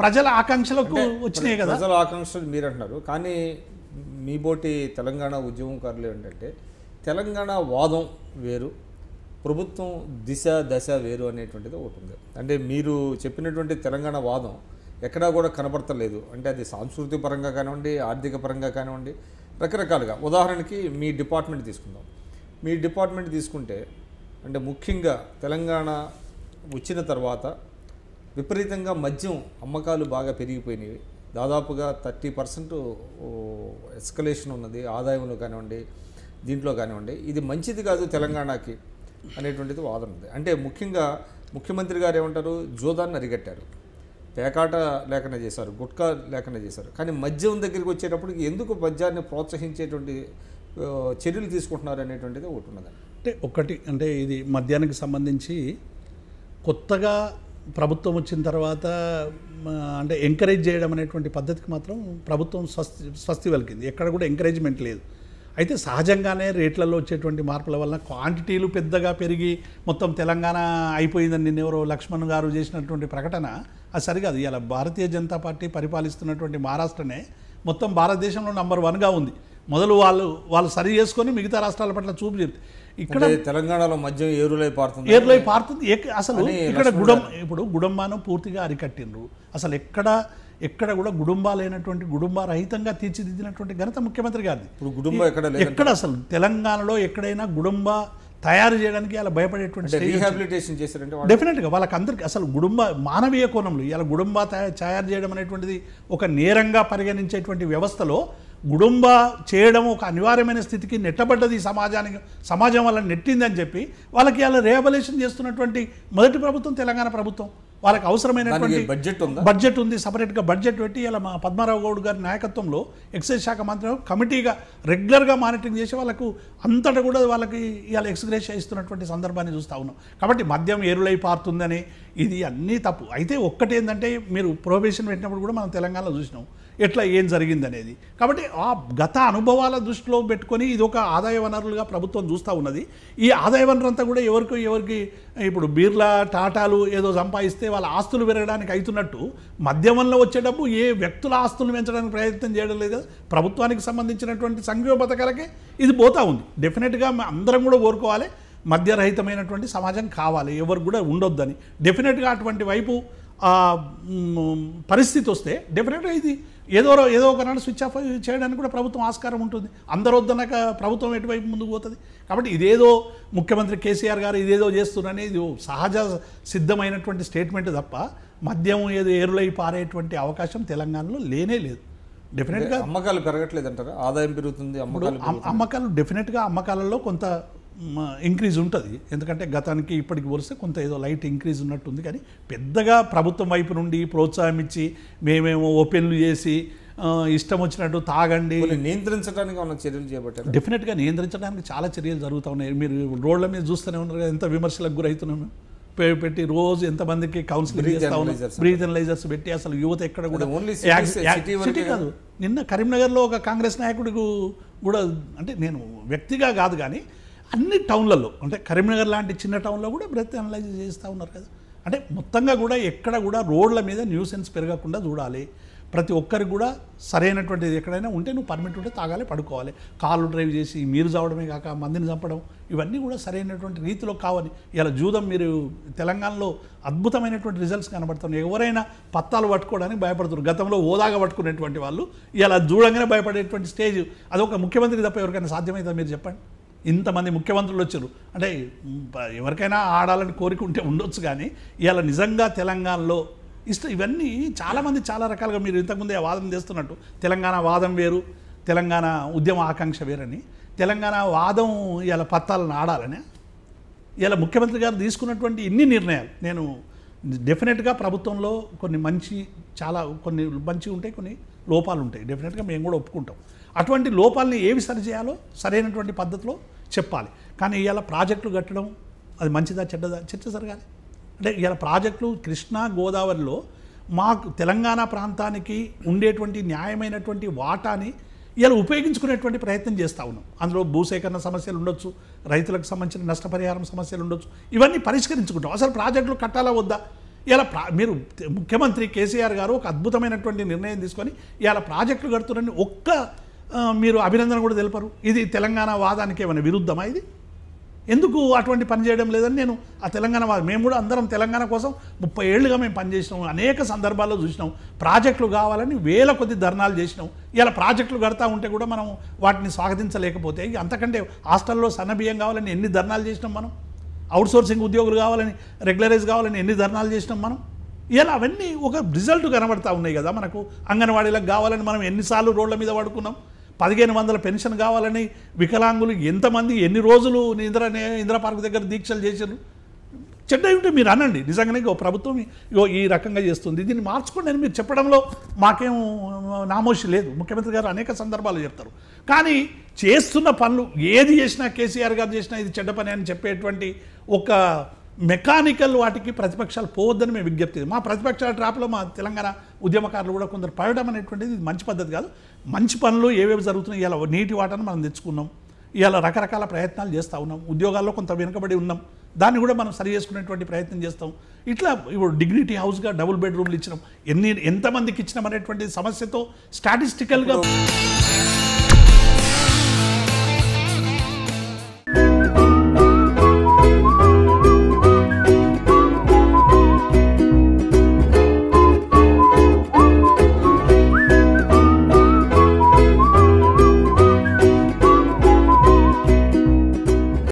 ప్రజల ఆకాంక్షలకు వచ్చినాయి కదా ప్రజల ఆకాంక్షలు మీరు అంటున్నారు కానీ మీ బోటి తెలంగాణ ఉద్యమకారులు ఏంటంటే తెలంగాణ వాదం వేరు ప్రభుత్వం దిశ దశ వేరు అనేటువంటిది ఒకటి ఉంది అంటే మీరు చెప్పినటువంటి తెలంగాణ వాదం ఎక్కడా కూడా కనపడతలేదు అంటే అది సాంస్కృతిక పరంగా కానివ్వండి ఆర్థిక పరంగా కానివ్వండి రకరకాలుగా ఉదాహరణకి మీ డిపార్ట్మెంట్ తీసుకుందాం మీ డిపార్ట్మెంట్ తీసుకుంటే అంటే ముఖ్యంగా తెలంగాణ వచ్చిన తర్వాత విపరీతంగా మద్యం అమ్మకాలు బాగా పెరిగిపోయినాయి దాదాపుగా థర్టీ పర్సెంట్ ఎస్కలేషన్ ఉన్నది ఆదాయంలో కానివ్వండి దీంట్లో కానివ్వండి ఇది మంచిది కాదు తెలంగాణకి అనేటువంటిది వాదన ఉంది అంటే ముఖ్యంగా ముఖ్యమంత్రి గారు ఏమంటారు జోదాన్ని అరిగట్టారు పేకాట లేఖన చేశారు గుట్కా లేఖన చేశారు కానీ మద్యం దగ్గరికి వచ్చేటప్పటికి ఎందుకు మద్యాన్ని ప్రోత్సహించేటువంటి చర్యలు తీసుకుంటున్నారు అనేటువంటిది ఒకటి ఉన్నదండి అంటే ఒకటి అంటే ఇది మద్యానికి సంబంధించి కొత్తగా ప్రభుత్వం వచ్చిన తర్వాత అంటే ఎంకరేజ్ చేయడం అనేటువంటి పద్ధతికి మాత్రం ప్రభుత్వం స్వస్తి స్వస్తి వెలికింది ఎక్కడ కూడా ఎంకరేజ్మెంట్ లేదు అయితే సహజంగానే రేట్లలో వచ్చేటువంటి మార్పుల వలన క్వాంటిటీలు పెద్దగా పెరిగి మొత్తం తెలంగాణ అయిపోయిందని నిన్నెవరో లక్ష్మణ్ గారు చేసినటువంటి ప్రకటన అది సరికాదు ఇలా భారతీయ జనతా పార్టీ పరిపాలిస్తున్నటువంటి మహారాష్ట్రనే మొత్తం భారతదేశంలో నంబర్ వన్గా ఉంది మొదలు వాళ్ళు వాళ్ళు సరి చేసుకొని మిగతా రాష్ట్రాల పట్ల చూపు చెప్తే ఇక్కడ తెలంగాణలో మద్యం ఏరులై పారుతుంది ఏరులై పారుతుంది అసలు ఇక్కడ గుడం ఇప్పుడు గుడంబానం పూర్తిగా అరికట్టిండ్రు అసలు ఎక్కడ ఎక్కడ కూడా గుడుంబాలైనటువంటి గుడుంబ రహితంగా తీర్చిదిద్దినటువంటి ఘనత ముఖ్యమంత్రి గారిది ఇప్పుడు గుడుంబ ఎక్కడ ఎక్కడ అసలు తెలంగాణలో ఎక్కడైనా గుడుంబ తయారు చేయడానికి అలా భయపడేటువంటి రీహాబిలిటేషన్ చేశారంటే డెఫినెట్గా వాళ్ళకి అందరికీ అసలు గుడుంబ మానవీయ కోణంలో ఇలా గుడుంబ తయారు చేయడం అనేటువంటిది ఒక నేరంగా పరిగణించేటువంటి వ్యవస్థలో గుడుంబ చేయడం ఒక అనివార్యమైన స్థితికి నెట్టబడ్డది సమాజానికి సమాజం వల్ల నెట్టిందని చెప్పి వాళ్ళకి అలా రేవలేషన్ చేస్తున్నటువంటి మొదటి ప్రభుత్వం తెలంగాణ ప్రభుత్వం వాళ్ళకి అవసరమైనటువంటి బడ్జెట్ ఉంది బడ్జెట్ ఉంది సపరేట్గా బడ్జెట్ పెట్టి ఇలా మా పద్మారావు గౌడ్ గారి నాయకత్వంలో ఎక్సైజ్ శాఖ మంత్రి కమిటీగా రెగ్యులర్గా మానిటరింగ్ చేసి వాళ్ళకు అంతటా కూడా వాళ్ళకి ఇవాళ ఎక్స్గ్రేస్ ఇస్తున్నటువంటి సందర్భాన్ని చూస్తూ ఉన్నాం కాబట్టి మద్యం ఏరులై పారుతుందని ఇది అన్నీ తప్పు అయితే ఒక్కటేందంటే మీరు ప్రొబేషన్ పెట్టినప్పుడు కూడా మనం తెలంగాణలో చూసినాం ఎట్లా ఏం జరిగిందనేది కాబట్టి ఆ గత అనుభవాల దృష్టిలో పెట్టుకొని ఇది ఒక ఆదాయ వనరులుగా ప్రభుత్వం చూస్తూ ఉన్నది ఈ ఆదాయ వనరు అంతా కూడా ఎవరికి ఎవరికి ఇప్పుడు బీర్లా టాటాలు ఏదో సంపాదిస్తే వాళ్ళ ఆస్తులు పెరగడానికి అవుతున్నట్టు మద్యమంలో వచ్చే డబ్బు ఏ వ్యక్తుల ఆస్తులను పెంచడానికి ప్రయత్నం చేయడం లేదు ప్రభుత్వానికి సంబంధించినటువంటి సంక్షేమ పథకాలకే ఇది పోతూ ఉంది డెఫినెట్గా అందరం కూడా కోరుకోవాలి మద్యరహితమైనటువంటి సమాజం కావాలి ఎవరు కూడా ఉండొద్దని డెఫినెట్గా అటువంటి వైపు పరిస్థితి వస్తే డెఫినెట్గా ఇది ఏదో ఏదో ఒకనాడు స్విచ్ ఆఫ్ చేయడానికి కూడా ప్రభుత్వం ఆస్కారం ఉంటుంది అందరూ వద్దనక ప్రభుత్వం ఎటువైపు ముందుకు పోతుంది కాబట్టి ఇదేదో ముఖ్యమంత్రి కేసీఆర్ గారు ఇదేదో చేస్తున్నారని ఇది సహజ సిద్ధమైనటువంటి స్టేట్మెంట్ తప్ప మద్యం ఏదో ఏరులై పారేటువంటి అవకాశం తెలంగాణలో లేనే లేదు డెఫినెట్గా అమ్మకాలు పెరగట్లేదు అంటారు ఆదాయం పెరుగుతుంది అమ్మకాలు అమ్మకాలు డెఫినెట్గా అమ్మకాలలో కొంత ఇంక్రీజ్ ఉంటుంది ఎందుకంటే గతానికి ఇప్పటికి వరిస్తే కొంత ఏదో లైట్ ఇంక్రీజ్ ఉన్నట్టుంది కానీ పెద్దగా ప్రభుత్వం వైపు నుండి ప్రోత్సాహం ఇచ్చి మేమేమో ఓపెన్లు చేసి ఇష్టం వచ్చినట్టు తాగండి నియంత్రించడానికి ఉన్న చర్యలు చేపట్టారు డెఫినెట్గా నియంత్రించడానికి చాలా చర్యలు జరుగుతూ ఉన్నాయి మీరు రోడ్ల మీద చూస్తూనే ఉన్నారు ఎంత విమర్శలకు గురవుతున్నాము పెట్టి రోజు ఎంతమందికి కౌన్సిలింగ్ చేస్తా బ్రీజనలైజర్స్ పెట్టి అసలు యువత ఎక్కడ కూడా ఓన్లీ సిటీ కాదు నిన్న కరీంనగర్లో ఒక కాంగ్రెస్ నాయకుడికి కూడా అంటే నేను వ్యక్తిగా కాదు కానీ అన్ని టౌన్లలో అంటే కరీంనగర్ లాంటి చిన్న టౌన్లో కూడా బ్రెత్ అనలైజ్ చేస్తూ ఉన్నారు కదా అంటే మొత్తంగా కూడా ఎక్కడ కూడా రోడ్ల మీద న్యూసెన్స్ పెరగకుండా చూడాలి ప్రతి ఒక్కరికి కూడా సరైనటువంటిది ఎక్కడైనా ఉంటే నువ్వు పర్మిట్ ఉంటే తాగాలి పడుకోవాలి కాలు డ్రైవ్ చేసి మీరు చావడమే కాక మందిని చంపడం ఇవన్నీ కూడా సరైనటువంటి రీతిలో కావని ఇలా జూదం మీరు తెలంగాణలో అద్భుతమైనటువంటి రిజల్ట్స్ కనబడుతున్నాయి ఎవరైనా పత్తాలు పట్టుకోవడానికి భయపడుతున్నారు గతంలో ఓదాగా పట్టుకునేటువంటి వాళ్ళు ఇలా చూడంగానే భయపడేటువంటి స్టేజ్ అదొక ముఖ్యమంత్రి తప్ప ఎవరికైనా సాధ్యమైందో మీరు చెప్పండి ఇంతమంది ముఖ్యమంత్రులు వచ్చారు అంటే ఎవరికైనా ఆడాలని కోరిక ఉంటే ఉండొచ్చు కానీ ఇవాళ నిజంగా తెలంగాణలో ఇష్ట ఇవన్నీ చాలామంది చాలా రకాలుగా మీరు ఇంతకుముందే వాదన చేస్తున్నట్టు తెలంగాణ వాదం వేరు తెలంగాణ ఉద్యమ ఆకాంక్ష వేరని తెలంగాణ వాదం ఇలా పత్తాలను ఆడాలని ఇలా ముఖ్యమంత్రి గారు తీసుకున్నటువంటి ఇన్ని నిర్ణయాలు నేను డెఫినెట్గా ప్రభుత్వంలో కొన్ని మంచి చాలా కొన్ని మంచి ఉంటాయి కొన్ని లోపాలు ఉంటాయి డెఫినెట్గా మేము కూడా ఒప్పుకుంటాం అటువంటి లోపాలని ఏవి సరిచేయాలో సరైనటువంటి పద్ధతిలో చెప్పాలి కానీ ఇవాళ ప్రాజెక్టులు కట్టడం అది మంచిదా చెడ్డదా చర్చ జరగాలి అంటే ఇవాళ ప్రాజెక్టులు కృష్ణా గోదావరిలో మాకు తెలంగాణ ప్రాంతానికి ఉండేటువంటి న్యాయమైనటువంటి వాటాని ఇలా ఉపయోగించుకునేటువంటి ప్రయత్నం చేస్తూ ఉన్నాం అందులో భూసేకరణ సమస్యలు ఉండొచ్చు రైతులకు సంబంధించిన నష్టపరిహారం సమస్యలు ఉండొచ్చు ఇవన్నీ పరిష్కరించుకుంటాం అసలు ప్రాజెక్టులు కట్టాలా వద్దా ఇలా ప్రా మీరు ముఖ్యమంత్రి కేసీఆర్ గారు ఒక అద్భుతమైనటువంటి నిర్ణయం తీసుకొని ఇలా ప్రాజెక్టులు కడుతున్నారని ఒక్క మీరు అభినందన కూడా తెలిపారు ఇది తెలంగాణ వాదానికి ఏమైనా విరుద్ధమా ఇది ఎందుకు అటువంటి పని చేయడం లేదని నేను ఆ తెలంగాణ వారు మేము కూడా అందరం తెలంగాణ కోసం ముప్పై ఏళ్ళుగా మేము పనిచేసినాం అనేక సందర్భాల్లో చూసినాం ప్రాజెక్టులు కావాలని వేల కొద్ది ధర్నాలు చేసినాం ఇలా ప్రాజెక్టులు కడతా ఉంటే కూడా మనం వాటిని స్వాగతించలేకపోతే అంతకంటే హాస్టల్లో సన్నబియ్యం కావాలని ఎన్ని ధర్నాలు చేసినాం మనం అవుట్సోర్సింగ్ ఉద్యోగులు కావాలని రెగ్యులరైజ్ కావాలని ఎన్ని ధర్నాలు చేసినాం మనం ఇలా అవన్నీ ఒక రిజల్ట్ కనబడతా ఉన్నాయి కదా మనకు అంగన్వాడీలకు కావాలని మనం ఎన్నిసార్లు రోడ్ల మీద పడుకున్నాం పదిహేను వందల పెన్షన్ కావాలని వికలాంగులు ఎంతమంది ఎన్ని రోజులు ఇంద్ర ఇంద్రపార్క్ పార్క్ దగ్గర దీక్షలు చేశారు చెడ్డ ఉంటే మీరు అనండి నిజంగానే ఇగో ప్రభుత్వం ఇగో ఈ రకంగా చేస్తుంది దీన్ని మార్చుకోండి అని మీరు చెప్పడంలో మాకేం నామోషి లేదు ముఖ్యమంత్రి గారు అనేక సందర్భాలు చెప్తారు కానీ చేస్తున్న పనులు ఏది చేసినా కేసీఆర్ గారు చేసినా ఇది చెడ్డ పని అని చెప్పేటువంటి ఒక మెకానికల్ వాటికి ప్రతిపక్షాలు పోవద్దని మేము విజ్ఞప్తి మా ప్రతిపక్షాల ట్రాప్లో మా తెలంగాణ ఉద్యమకారులు కూడా కొందరు పడడం అనేటువంటిది మంచి పద్ధతి కాదు మంచి పనులు ఏవేవి జరుగుతున్నాయి ఇలా నీటి వాటను మనం తెచ్చుకున్నాం ఇలా రకరకాల ప్రయత్నాలు చేస్తూ ఉన్నాం ఉద్యోగాల్లో కొంత వెనుకబడి ఉన్నాం దాన్ని కూడా మనం సరి చేసుకునేటువంటి ప్రయత్నం చేస్తాం ఇట్లా ఇప్పుడు డిగ్నిటీ హౌస్గా డబుల్ బెడ్రూమ్లు ఇచ్చినాం ఎన్ని ఎంతమందికి ఇచ్చినాం అనేటువంటి సమస్యతో స్టాటిస్టికల్గా